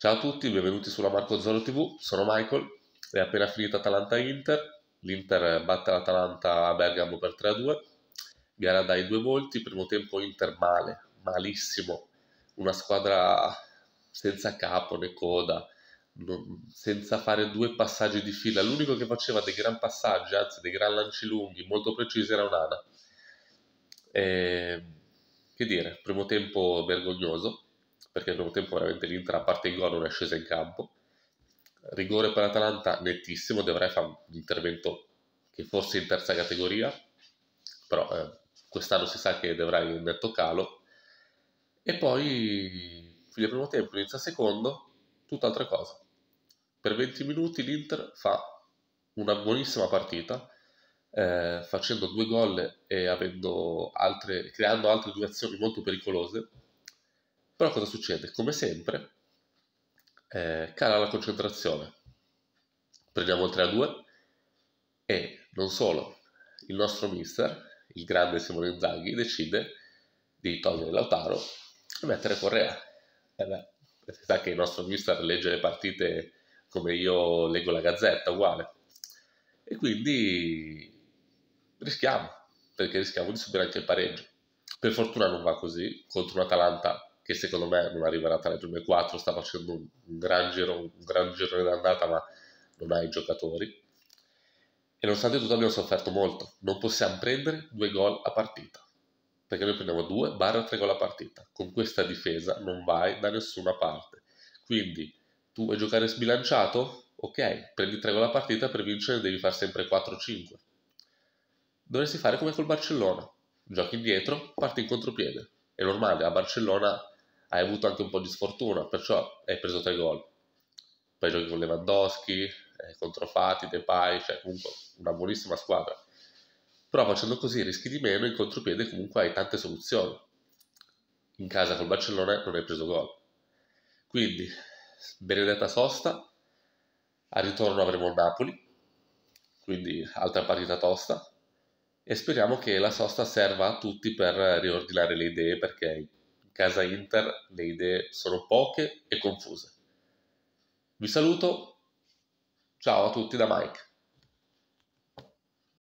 Ciao a tutti, benvenuti sulla Marco Zoro TV, sono Michael, è appena finita Atalanta-Inter, l'Inter batte l'Atalanta a Bergamo per 3-2, gara dai due volti, primo tempo Inter male, malissimo, una squadra senza capo né coda, senza fare due passaggi di fila, l'unico che faceva dei gran passaggi, anzi dei gran lanci lunghi, molto precisi, era Unana. E... Ehm, che dire, primo tempo vergognoso, perché nel primo tempo veramente l'Inter a parte il gol non è scesa in campo rigore per l'Atalanta nettissimo De Vrij fa un intervento che forse in terza categoria però eh, quest'anno si sa che De Vrij è in netto calo e poi fine primo tempo inizia secondo tutt'altra cosa per 20 minuti l'Inter fa una buonissima partita eh, facendo due gol e avendo altre, creando altre due azioni molto pericolose però cosa succede? Come sempre, eh, cala la concentrazione. Prendiamo il 3-2 a e non solo, il nostro mister, il grande Simone Zaghi, decide di togliere Lautaro e mettere Correa. Eh sa che il nostro mister legge le partite come io leggo la gazzetta, uguale. E quindi rischiamo, perché rischiamo di subire anche il pareggio. Per fortuna non va così, contro un Atalanta che secondo me non arriverà tra le prime quattro, sta facendo un gran, giro, un gran girone d'andata, ma non ha i giocatori. E nonostante tutto abbiamo sofferto molto, non possiamo prendere due gol a partita, perché noi prendiamo due, barra tre gol a partita. Con questa difesa non vai da nessuna parte. Quindi tu vuoi giocare sbilanciato? Ok, prendi tre gol a partita, per vincere devi fare sempre 4-5. Dovresti fare come col Barcellona, giochi indietro, parti in contropiede. È normale, a Barcellona hai avuto anche un po' di sfortuna, perciò hai preso tre gol. Poi giochi con Lewandowski, eh, contro Fati, Depay, cioè comunque una buonissima squadra. Però facendo così rischi di meno, in contropiede comunque hai tante soluzioni. In casa col Barcellona non hai preso gol. Quindi, benedetta sosta, al ritorno avremo Napoli, quindi altra partita tosta, e speriamo che la sosta serva a tutti per riordinare le idee perché casa Inter le idee sono poche e confuse. Vi saluto, ciao a tutti da Mike.